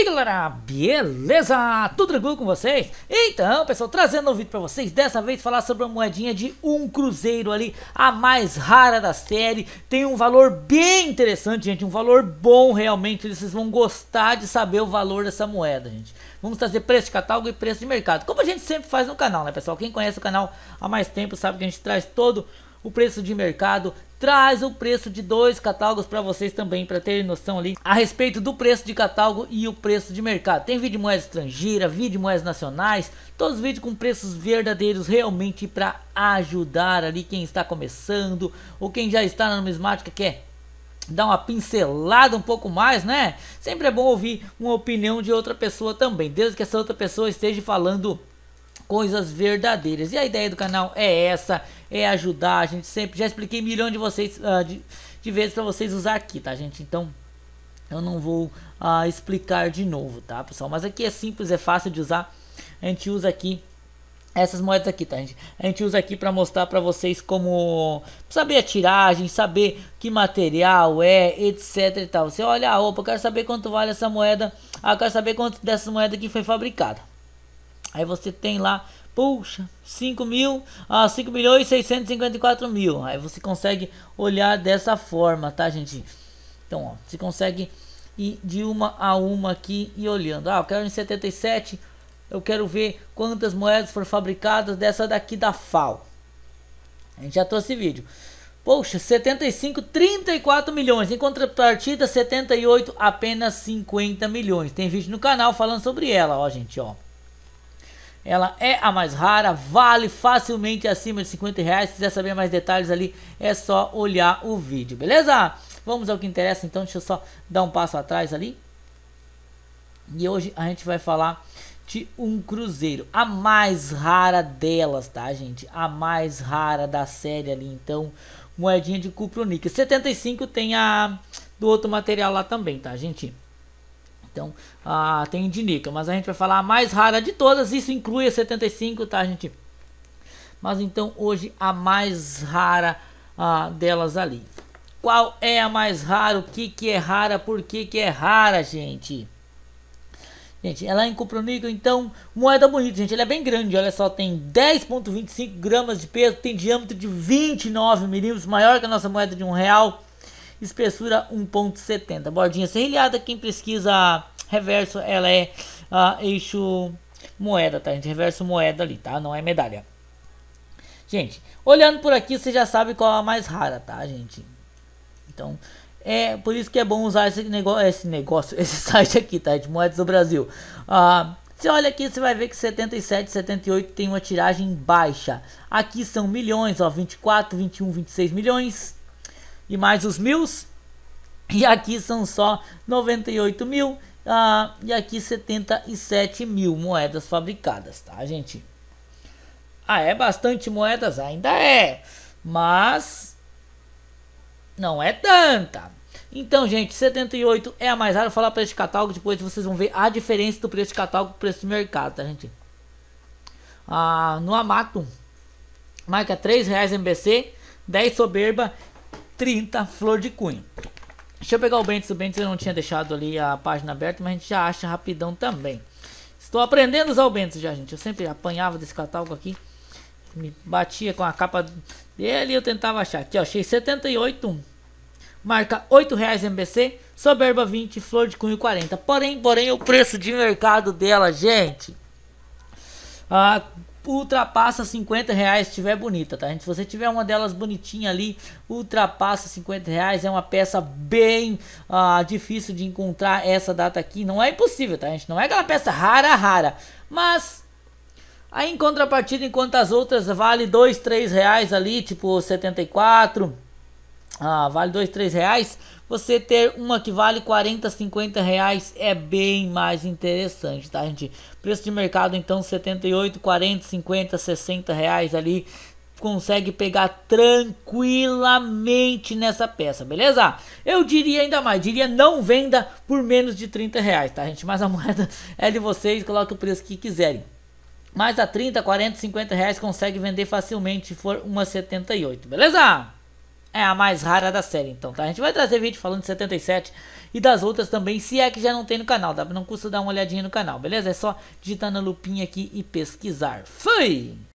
aí galera, beleza? Tudo tranquilo com vocês? Então pessoal, trazendo um vídeo pra vocês, dessa vez falar sobre uma moedinha de um cruzeiro ali, a mais rara da série Tem um valor bem interessante gente, um valor bom realmente, vocês vão gostar de saber o valor dessa moeda gente Vamos trazer preço de catálogo e preço de mercado, como a gente sempre faz no canal né pessoal Quem conhece o canal há mais tempo sabe que a gente traz todo o preço de mercado traz o preço de dois catálogos para vocês também, para terem noção ali a respeito do preço de catálogo e o preço de mercado. Tem vídeo de moeda estrangeira, vídeo de moedas nacionais, todos os vídeos com preços verdadeiros realmente para ajudar ali quem está começando ou quem já está na numismática quer dar uma pincelada um pouco mais, né? Sempre é bom ouvir uma opinião de outra pessoa também, desde que essa outra pessoa esteja falando coisas verdadeiras. E a ideia do canal é essa, é ajudar a gente sempre. Já expliquei milhão de vocês uh, de, de, vezes para vocês usar aqui, tá gente? Então eu não vou uh, explicar de novo, tá pessoal? Mas aqui é simples, é fácil de usar. A gente usa aqui essas moedas aqui, tá gente? A gente usa aqui para mostrar para vocês como saber a tiragem, saber que material é, etc e tal. Você olha, ah, opa, eu quero saber quanto vale essa moeda, ah, eu quero saber quanto dessa moeda que foi fabricada. Aí você tem lá, puxa, 5 mil, ah, 5 milhões 654 mil. Aí você consegue olhar dessa forma, tá, gente? Então, ó, você consegue ir de uma a uma aqui e olhando. Ah, eu quero em 77, eu quero ver quantas moedas foram fabricadas dessa daqui da FAO. A gente já trouxe vídeo. Poxa, 75, 34 milhões. Em contrapartida, 78, apenas 50 milhões. Tem vídeo no canal falando sobre ela, ó, gente, ó. Ela é a mais rara, vale facilmente acima de 50 reais. Se quiser saber mais detalhes ali, é só olhar o vídeo, beleza? Vamos ao que interessa então, deixa eu só dar um passo atrás ali. E hoje a gente vai falar de um cruzeiro, a mais rara delas, tá gente? A mais rara da série ali, então, moedinha de níquel. 75 tem a do outro material lá também, tá gente? Então, ah, tem de níquel, mas a gente vai falar a mais rara de todas, isso inclui a 75, tá, gente? Mas então hoje a mais rara ah, delas ali. Qual é a mais rara? O que, que é rara? Por que, que é rara, gente? Gente, ela é em cuproníquel, então, moeda bonita, gente. Ela é bem grande, olha só, tem 10,25 gramas de peso, tem diâmetro de 29 milímetros, maior que a nossa moeda de um real espessura 1.70. Bordinha serrilhada, quem pesquisa reverso, ela é ah, eixo moeda, tá gente? Reverso moeda ali, tá? Não é medalha. Gente, olhando por aqui, você já sabe qual é a mais rara, tá gente? Então, é por isso que é bom usar esse negócio, esse, negócio, esse site aqui, tá? De moedas do Brasil. Ah, você olha aqui, você vai ver que 77, 78 tem uma tiragem baixa. Aqui são milhões, ó, 24, 21, 26 milhões e mais os mil. E aqui são só 98 mil ah, e aqui 77 mil moedas fabricadas, tá, gente? Ah, é bastante moedas? Ainda é, mas não é tanta. Então, gente, 78 é a mais rara. Vou falar preço de catálogo, depois vocês vão ver a diferença do preço de catálogo pro preço de mercado, tá, gente? Ah, no Amato, marca R$ 3,00 MBC, 10 Soberba 30 flor de cunho. Deixa eu pegar o Bentes, o Bentes eu não tinha deixado ali a página aberta, mas a gente já acha rapidão também. Estou aprendendo a usar o Bentes já, gente. Eu sempre apanhava desse catálogo aqui. Me batia com a capa dele e eu tentava achar. Aqui, ó, achei 78. Marca R$ 8,00 MBC, soberba 20, flor de cunho 40. Porém, porém, o preço de mercado dela, gente, ah, ultrapassa 50 reais se tiver bonita, tá gente? Se você tiver uma delas bonitinha ali, ultrapassa 50 reais, é uma peça bem ah, difícil de encontrar essa data aqui, não é impossível, tá gente? Não é aquela peça rara, rara, mas... Aí em contrapartida, enquanto as outras vale 2, 3 reais ali, tipo 74, ah, vale 2, 3 reais, você ter uma que vale 40, 50 reais é bem mais interessante, tá gente? Preço de mercado então 78, 40, 50, 60 reais ali consegue pegar tranquilamente nessa peça, beleza? Eu diria ainda mais, diria não venda por menos de 30 reais, tá gente? Mas a moeda é de vocês, coloque o preço que quiserem. Mas a 30, 40, 50 reais consegue vender facilmente se for uma 78, beleza? é a mais rara da série, então, tá? A gente vai trazer vídeo falando de 77 e das outras também, se é que já não tem no canal, tá? Não custa dar uma olhadinha no canal, beleza? É só digitar na lupinha aqui e pesquisar. Fui!